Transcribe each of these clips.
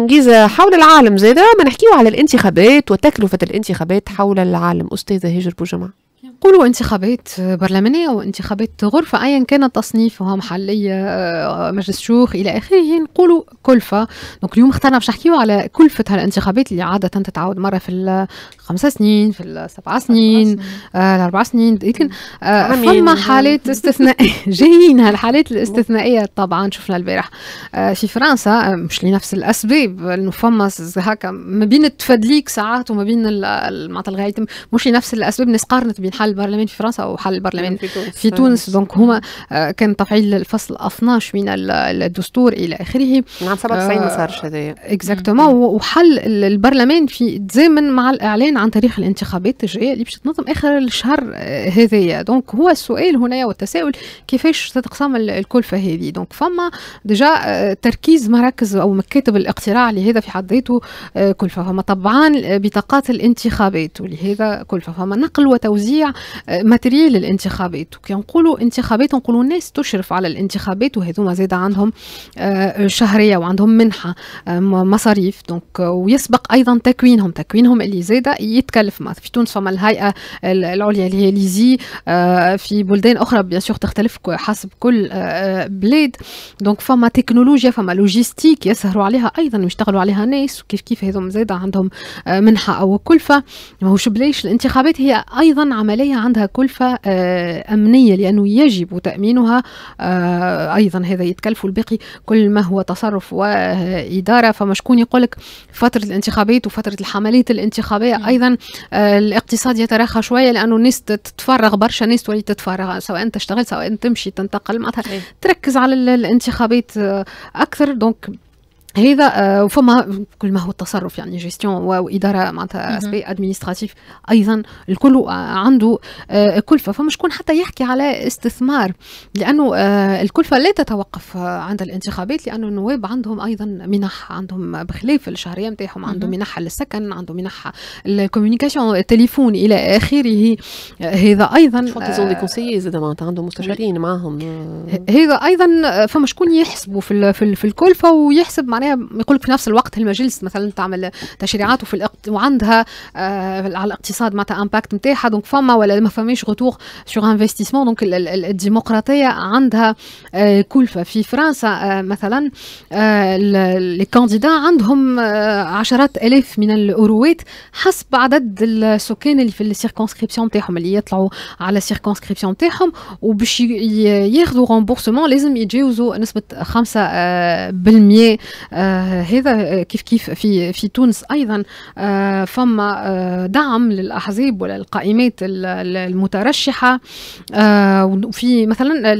جيزة حول العالم زادا ما نحكيه على الانتخابات وتكلفة الانتخابات حول العالم أستاذة هجر بوجمع نقولوا انتخابات برلمانية وانتخابات غرفة أيا كان تصنيفها محلية آه، مجلس شيوخ إلى آخره نقولوا كلفة دونك اليوم اخترنا باش نحكيو على كلفة هالانتخابات اللي عادة تتعاود مرة في الخمسة سنين في السبعة سنين الأربع سنين آه، لكن آه، فما حالات استثنائية جايين هالحالات الاستثنائية طبعا شفنا البارح في فرنسا مش لنفس الأسباب لأنه فما هكا ما بين التفادليك ساعات وما بين معناتها الغاية مش لنفس الأسباب الناس قارنت بين حل البرلمان في فرنسا او حل البرلمان في تونس, في تونس. دونك هما آه، كان تفعيل الفصل 12 من الدستور الى اخره نعم 97 ما صارش هذايا اكزاكتومون وحل البرلمان في تزامن مع الاعلان عن تاريخ الانتخابات الجايه اللي باش تنظم اخر الشهر آه، هذايا دونك هو السؤال هنا والتساؤل كيفاش تتقسم الكلفه هذه دونك فما آه، ديجا تركيز مراكز او مكاتب الاقتراع لهذا في حد ذاته كلفه فما طبعا بطاقات الانتخابات ولهذا كلفه فما نقل وتوزيع ماتريال الانتخابات وكي نقولوا انتخابات نقولوا الناس تشرف على الانتخابات وهذوما زاد عندهم آه، شهريه وعندهم منحه آه، مصاريف دونك ويسبق ايضا تكوينهم تكوينهم اللي زاد يتكلف ما في تونس فما الهيئه العليا اللي هي ليزي آه، في بلدان اخرى بيان سور تختلف حسب كل بلاد دونك فما تكنولوجيا فما لوجيستيك يسهروا عليها ايضا ويشتغلوا عليها ناس وكيف كيف هذوما زاد عندهم منحه او كلفه ماهوش بلاش الانتخابات هي ايضا عمليه عليها عندها كلفة آه، أمنية لأنه يجب تأمينها آه، أيضا هذا يتكلف الباقي كل ما هو تصرف وإدارة فما شكون يقولك فترة الانتخابات وفترة الحملات الانتخابية أيضا آه، الاقتصاد يتراخى شوية لأنه الناس تتفرغ برشا ناس تولي تتفرغ سواء تشتغل سواء تمشي تنتقل معناتها إيه. تركز على الانتخابات أكثر دونك هذا آه، وفما كل ما هو التصرف يعني جيستيون واداره معناتها اسبي ادمنستراتيف ايضا الكل آه، عنده آه، كلفه فما شكون حتى يحكي على استثمار لانه الكلفه لا تتوقف عند الانتخابات لانه النواب عندهم ايضا منح عندهم بخلاف الشهريه نتاعهم عندهم منح للسكن عندهم منح الكوميونيكاسيون التليفون الى اخره هذا ايضا عندهم مستشارين معاهم هذا ايضا فما شكون يحسبوا في, في الكلفه ويحسب معناها معناها يقول لك في نفس الوقت المجلس مثلا تعمل تشريعات وفي الاقت... وعندها آه على الاقتصاد معناتها امباكت نتاعها دونك فما ولا ما فماش غوتور سوغ انفستيسمون دونك الديمقراطيه عندها آه كلفه في فرنسا آه مثلا آه، لي كانديدا عندهم آه، عشرات الاف من الاوروات حسب عدد السكان اللي في السيركونسكريبسيون نتاعهم اللي يطلعوا على السيركونسكريبسيون نتاعهم وباش ياخذوا رومبورسمون لازم يتجاوزوا نسبه 5% آه، هذا آه، كيف كيف في في تونس ايضا آه، فما دعم للاحزاب وللقائمات المترشحه وفي مثلا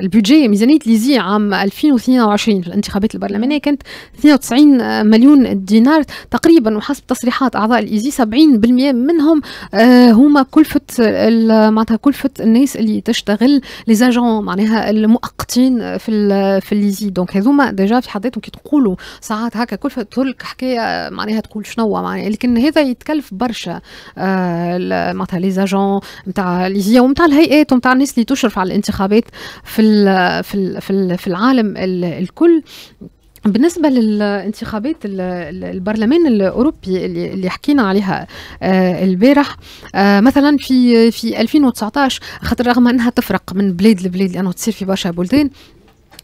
البودجي ميزانيه ليزي عام 2022 في الانتخابات البرلمانيه كانت 92 مليون دينار تقريبا وحسب تصريحات اعضاء الايزي 70% منهم هما كلفه معناتها كلفه الناس اللي تشتغل لي معناها المؤقتين في في الليزي دونك هذوما ديجا في حد نتاعكم كي تقولوا ساعات هكا كل تقول حكايه معناها تقول شنو معناها لكن هذا يتكلف برشا آه، معناتها لي زاجون نتاع اليوم نتاع الهيئات ونتاع الناس اللي تشرف على الانتخابات في الـ في الـ في, الـ في العالم الكل بالنسبة للانتخابات البرلمان الأوروبي اللي حكينا عليها آه، البارح آه، مثلا في في 2019 خاطر رغم أنها تفرق من بلاد لبلاد لأنه تصير في برشا بلدان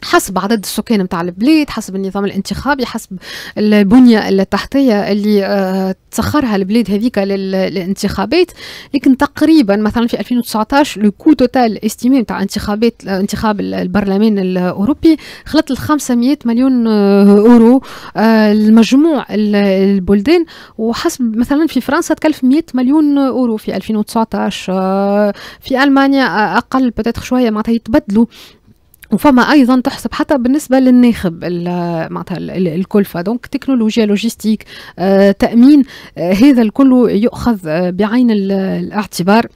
حسب عدد السكان نتاع البلاد حسب النظام الانتخابي حسب البنية التحتية اللي آه، تسخرها البلاد هذيك للانتخابات لكن تقريبا مثلا في 2019 لو كو توتال الاستيمي نتاع انتخابات آه، انتخاب البرلمان الاوروبي خلط آه، ال 500 مليون اورو المجموع البلدان وحسب مثلا في فرنسا تكلف 100 مليون اورو في 2019 في المانيا اقل بتاتر شويه معناتها يتبدلوا وفما ايضا تحسب حتى بالنسبه للناخب معناتها الكلفه دونك تكنولوجيا لوجيستيك تامين آه، هذا الكل يؤخذ آه، بعين الاعتبار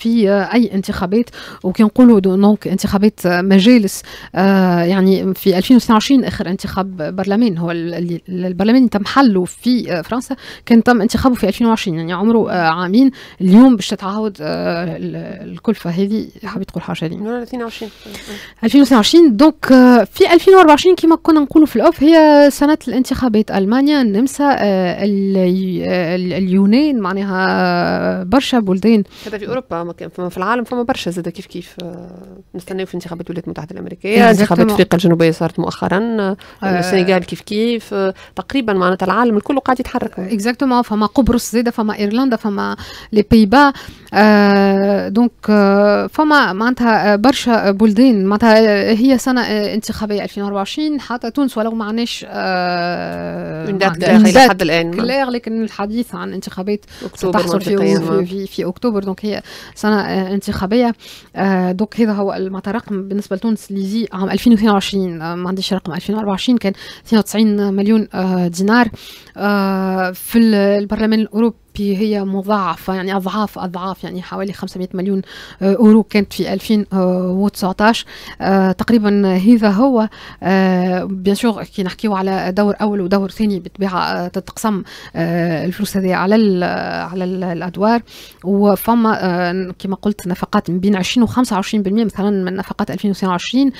في آه، اي انتخابات وكي نقولوا دونك انتخابات آه، مجالس آه، يعني في 2022 اخر انتخاب برلمان هو البرلمان اللي تم حله في فرنسا كان تم انتخابه في 2020 يعني عمره عامين اليوم باش تتعاود الكلفه هذه حابه تقول حاجه لي 2022 2022 دونك في 2024 كما كنا نقولوا في الاوف هي سنه الانتخابات المانيا النمسا اليونان معناها برشا بلدان هذا في اوروبا فما في العالم فما برشا زاد كيف كيف آه، نستناو في انتخابات الولايات المتحده الامريكيه إيه، انتخابات افريقيا الجنوبيه صارت مؤخرا آه، آه. السنغال كيف كيف تقريبا معناتها العالم الكل قاعد يتحرك اكزاكتومون فما قبرص زاد فما ايرلندا فما لي بيبا دونك فما معناتها برشا بلدان معناتها هي سنه انتخابيه 2024 حتى تونس ولو ما عندناش لحد الان كلير لكن الحديث عن انتخابات اكتوبر في, في, في اكتوبر دونك هي سنه آه، انتخابيه آه، دوك هذا هو المترقم بالنسبه لتونس اللي يجي عام 2022 آه، ما عنديش رقم 2024 كان 92 مليون دينار في البرلمان الاوروبي بي هي مضاعفة يعني أضعاف أضعاف يعني حوالي 500 مليون آه، أورو كانت في 2019 آه، تقريبا هذا هو بيان آه، سور كي نحكيو على دور أول ودور ثاني بالطبيعة تتقسم الفلوس هذه على على الأدوار وفما كما قلت نفقات من بين 20 و 25% مثلا من نفقات 2022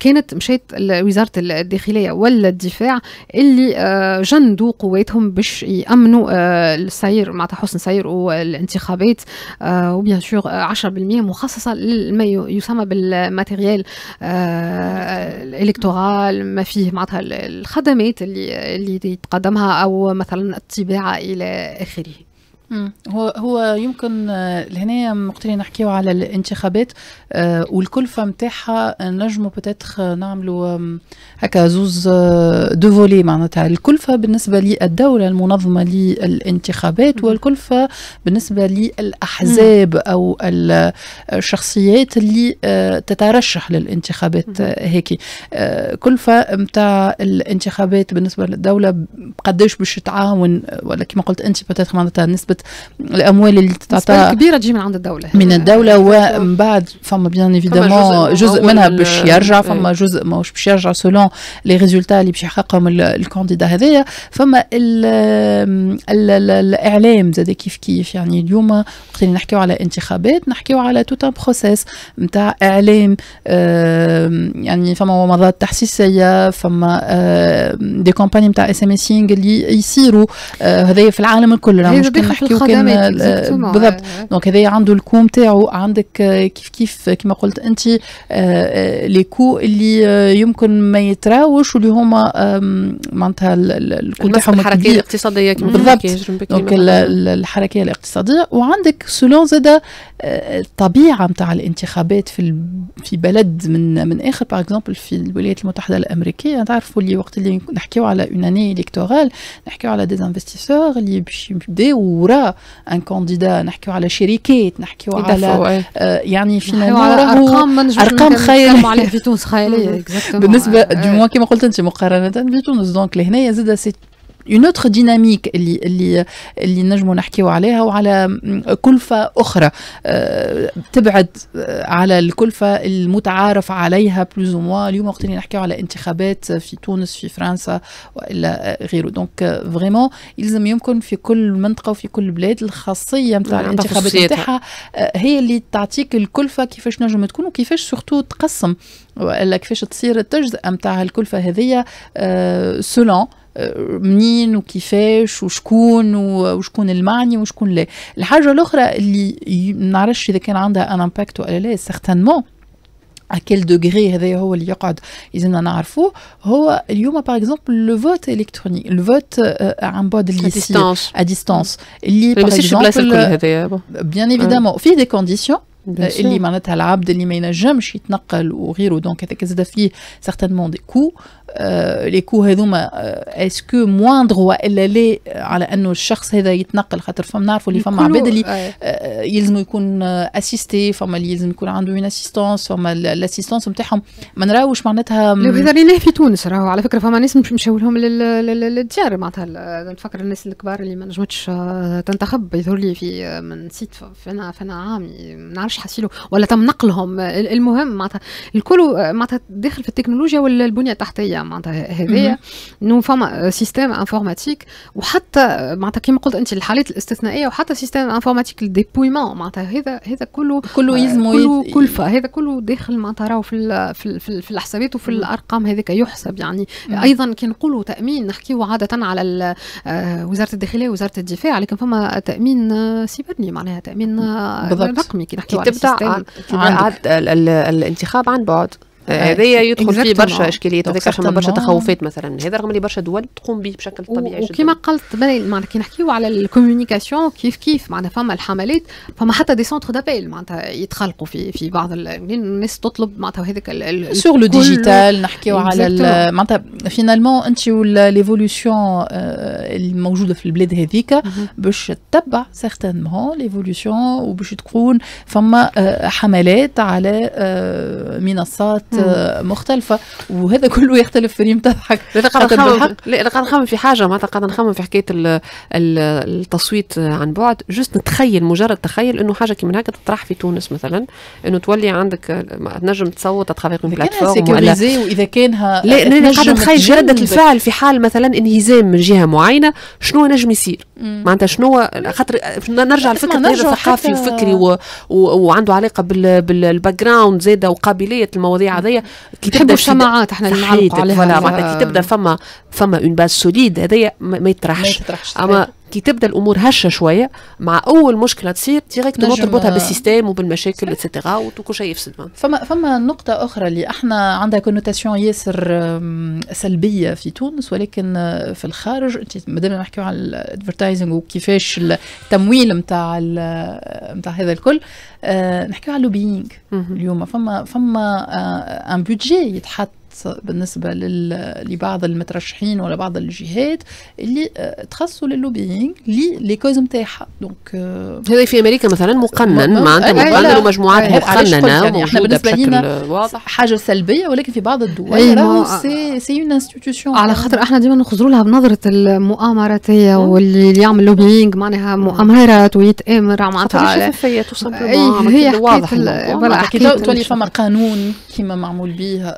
كانت مشيت وزارة الداخلية والدفاع اللي جندوا قواتهم باش يأمنوا السيد سير مع تحسن سير والانتخابات آه، وبيان سور 10% آه، مخصصه لما يسمى بالماتيريال آه، الالكتورال ما فيه معناتها الخدمات اللي اللي تقدمها او مثلا الطباعه الى اخره هو هو يمكن آه، لهنا مقتلين نحكيو على الانتخابات آه، والكلفه متاحة نجمو بتاتخ نعملو هكا زوز آه، دو فولي معناتها الكلفه بالنسبه للدوله المنظمه للانتخابات والكلفه بالنسبه للاحزاب او الشخصيات اللي تترشح للانتخابات هيك كلفه متاع الانتخابات بالنسبه للدوله قداش باش تعاون ولا كما قلت انت بتاتخ معناتها نسبه الاموال اللي تتعطى كبيره تجي من عند الدوله من الدوله ومن بعد فما بيان ايفيدامون جزء, جزء منها باش يرجع فما إيه. جزء ماهوش باش يرجع سولون لي ريزولتا اللي باش يحققهم الكونديدا هذايا فما الاعلام زاد كيف كيف يعني اليوم وقت اللي نحكيو على انتخابات نحكيو على توت ان بروسيس نتاع اعلام يعني فما ومضات تحسيسيه فما دي كومباني نتاع اس ام اسينغ اللي يصيروا آه، هذايا في العالم الكل مش نحكيو كان بالضبط دونك هذايا عنده الكوم تاعو عندك آه، كيف كيف كما قلت انت آه، آه، لي كو اللي يمكن ما يتراوش واللي هما معناتها الكو تاعهم الحركيه الاقتصاديه كما بالضبط دونك الحركيه الاقتصاديه وعندك سولون زاد الطبيعه نتاع الانتخابات في في بلد من من اخر باغ اكزومبل في الولايات المتحده الامريكيه تعرفوا اللي وقت اللي نحكيو على اون اني الكتورال نحكيو على ديزانفستيسور اللي باش يبداو وراه ان كونديدا نحكيو على شركات نحكيو على يعني فينا ارقام ارقام خياليه في تونس خياليه بالنسبه دو موان كيما قلت انت مقارنه بتونس دونك لهنايا زاد سي اون اوتر ديناميك اللي اللي اللي نجموا نحكيو عليها وعلى كلفه اخرى آه، تبعد آه، على الكلفه المتعارف عليها بلوز موا اليوم وقت اللي نحكيو على انتخابات في تونس في فرنسا والا آه، غيره دونك فريمون يلزم يمكن في كل منطقه وفي كل بلاد الخاصيه نتاع الانتخابات نتاعها هي اللي تعطيك الكلفه كيفاش نجم تكون وكيفاش سورتو تقسم والا كيفاش تصير التجزئه نتاع الكلفه هذيا سولون منين وكيفاش وشكون وشكون المعني وشكون لا الحاجه الاخرى اللي ما نعرفش اذا كان عندها ان امباكت ولا لا سيغتانمون اكل دوغري هذا هو اللي يقعد لازمنا نعرفوه هو اليوم باغ اكزومبل لو فوت الكتروني لو فوت عن بعد الليسي ا ديستانس اللي باغ اكزومبل بيان ايفيدامون في دي كونديسيون اللي معناتها العبد اللي ما ينجمش يتنقل وغيره دونك هذاك زاد فيه سيغتانمون دي كو لي آه، كو هذوما اسكو مواندغ والا لا آه، على انه الشخص هذا يتنقل خاطر فما نعرفوا اللي فما عباد اللي آه. يلزم يكون اسيستي فما اللي يلزم يكون عنده اون اسيستونس فما الاسيستونس نتاعهم ما نراوش معناتها لو هذا اللي في تونس راهو على فكره فما ناس مشاو لهم للديار معناتها نفكر الناس الكبار اللي ما نجمتش تنتخب يظهر لي في من سيت فانا فانا عام ما نعرفش حاسيلو ولا تم نقلهم المهم معناتها الكل معناتها داخل في التكنولوجيا والبنيه التحتيه معناتها هذايا انه فما سيستم آه، انفورماتيك وحتى آه، معناتها كيما قلت انت الحالات الاستثنائيه وحتى سيستم انفورماتيك الديبويمون معناتها هذا هذا كله كله آه، يزمو كله كلفه هذا كله داخل معناتها راهو في في, في, في الحسابات وفي الارقام هذاك يحسب يعني مم. ايضا كي نقولوا تامين نحكيو عاده على وزاره الداخليه وزاره الدفاع لكن فما تامين سيبرني معناها تامين بالضبط. رقمي كي نحكيو على الانتخاب عن بعد آه، هذايا يدخل فيه برشا اشكاليات هذاك عشان برشا تخوفات مثلا هذا رغم اللي برشا دول تقوم به بشكل طبيعي جدا وكما قلت معناتها كي نحكيو على الكوميونيكاسيون كيف كيف معناتها فما الحملات فما حتى دي سونتر دابيل معناتها يتخلقوا في في بعض يعني الناس تطلب معناتها هذاك سور لو ديجيتال نحكيو على معناتها فينالمون انت ليفولوسيون آه، الموجوده في البلاد هذيك باش تتبع سيغتانمون ليفولوسيون وباش تكون فما آه، حملات على منصات آه، مختلفه وهذا كله يختلف في ريم تضحك لا قاعد نخمم في حاجه معناتها قاعد نخمم في حكايه التصويت عن بعد جست نتخيل مجرد تخيل انه حاجه كيما هكا تطرح في تونس مثلا انه تولي عندك آه، تنجم تصوت اتخافير من بلاتفورم ولا واذا كانها لا انا قاعد نتخيل رده الفعل في حال مثلا انهزام من جهه معينه شنو نجم يصير معناتها شنو خاطر آه، نرجع لفكره ثقافي وفكري وعنده علاقه بالباك جراوند زاده وقابليه المواضيع هذايا كي تبدا الشماعات احنا اللي نعلقوا عليها فوالا معناتها كي تبدا فما فما اون باز سوليد هذايا ما يطرحش اما إيه. كي تبدا الامور هشه شويه مع اول مشكله تصير ديريكت تربطها بالسيستم وبالمشاكل اتسيتيرا وكل شيء يفسد فما فما نقطه اخرى اللي احنا عندها كونوتاسيون ياسر سلبيه في تونس ولكن آه، في الخارج انت مادام نحكيو على الادفرتايزنج وكيفاش التمويل نتاع نتاع آه، هذا الكل آه، نحكيو على اللوبينغ اليوم فما فما ان بودجي يتحط بالنسبه لبعض المترشحين ولا بعض الجهات اللي آه، تخصوا للوبينج كوز نتاعها آه، دونك هذا في امريكا مثلا مقنن معناتها مقنن ومجموعات مقننه احنا بالنسبه لنا حاجه سلبيه ولكن في بعض الدول إيه، راهو سي اون انستيتيوشن على خاطر احنا ديما نخزروا لها بنظره المؤامرات هي واللي يعمل لوبينج معناها مؤامرات ويتامر معناتها شفافيه تو سامبلومون إيه، هي واضح كي تولي فما قانون كيما معمول به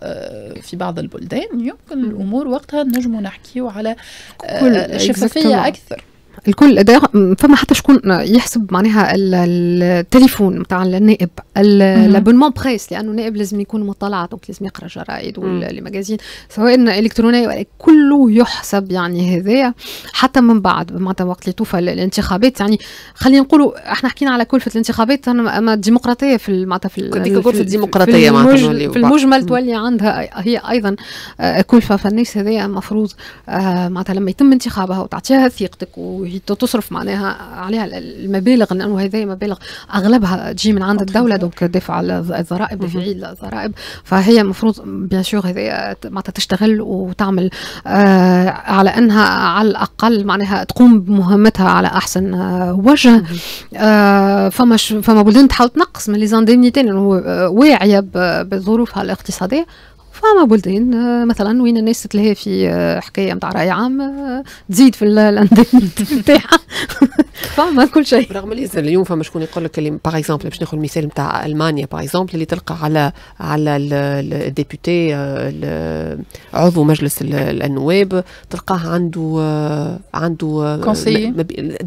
في بعض البلدان يمكن الامور وقتها نجموا نحكيو على آه، شفافيه اكثر الكل ده فما حتى شكون يحسب معناها التليفون نتاع النائب لابونمون بريس لانه النائب لازم يكون مطلع دونك لازم يقرا الجرايد والمجازين سواء الكترونيه ولا كله يحسب يعني هذايا حتى من بعد معناتها وقت اللي توفى الانتخابات يعني خلينا نقولوا احنا حكينا على كلفه الانتخابات اما الديمقراطيه في معناتها في كلفه الديمقراطيه معناتها في المجمل تولي عندها هي ايضا آه، كلفه فالناس هذايا المفروض آه، معناتها لما يتم انتخابها وتعطيها ثقتك وهي تصرف معناها عليها المبالغ لانه هذه مبالغ اغلبها تجي من عند الدوله دونك دفع الضرائب دفع الضرائب فهي المفروض بيان سور هذه معناتها تشتغل وتعمل آه على انها على الاقل معناها تقوم بمهمتها على احسن آه، وجه آه فما فما بلدان تحاول تنقص من لي زاندينيتي لانه آه، واعيه بظروفها الاقتصاديه فما بلدان آه، مثلا وين الناس تلهي في آه، حكايه نتاع راي عام آه، تزيد في الانديه نتاعها فما كل شيء رغم اللي اليوم فما شكون يقول لك باغ اكزومبل باش ناخذ المثال نتاع المانيا باغ اكزومبل اللي تلقى على على الديبوتي عضو مجلس النواب تلقاه عنده عنده كونسيي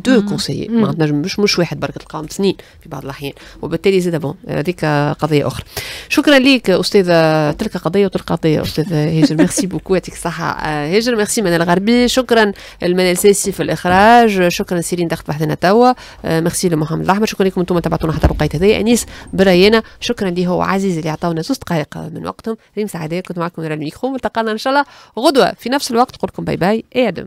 دو كونسيي مش مش واحد برك تلقاهم سنين في بعض الاحيان وبالتالي زاد بون هذيك قضيه اخرى شكرا لك استاذه تلك قضيه وتلك قضية استاذ هجر ميرسي بوكو يعطيك الصحه هجر آه، ميرسي منال الغربي شكرا المنال الساسي في الاخراج شكرا سيرين ضغط بحثنا توا آه، ميرسي لمحمد الاحمر شكرا لكم انتم تبعتونا حتى الوقيت هذايا انيس براينا شكرا ليه وعزيز اللي عطاونا زوز دقائق من وقتهم ريم سعداء كنت معكم من الميكرو ملتقانا ان شاء الله غدوه في نفس الوقت نقول لكم باي باي اي